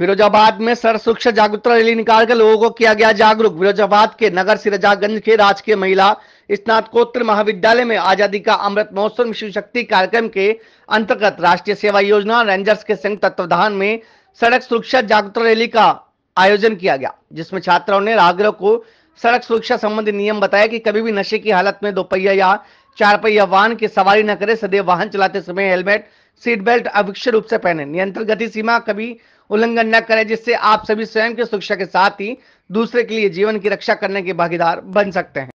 फिरोजाबाद में सर्वशिक्षा जागरूकता रैली निकालकर लोगों को किया गया जागरूक फिरोजाबाद के नगर सिराजागंज के राजकीय महिला स्नातकोत्तर महाविद्यालय में आजादी का अमृत महोत्सव मिशन शिव शक्ति कार्यक्रम के अंतर्गत राष्ट्रीय सेवा योजना रेंजर्स के संयुक्त तत्वाधान में सड़क सुरक्षा जागरूकता रैली का आयोजन किया गया जिसमें छात्राओं ने राहगीरों को सड़क सुरक्षा संबंधी नियम बताया कि कभी भी नशे की हालत में दोपहिया या चार पहिया वाहन की सवारी न करें सदैव वाहन चलाते समय हेलमेट सीट बेल्ट अविक्ष रूप से पहने नियंत्रण गति सीमा कभी उल्लंघन न करें जिससे आप सभी स्वयं की सुरक्षा के साथ ही दूसरे के लिए जीवन की रक्षा करने के भागीदार बन सकते हैं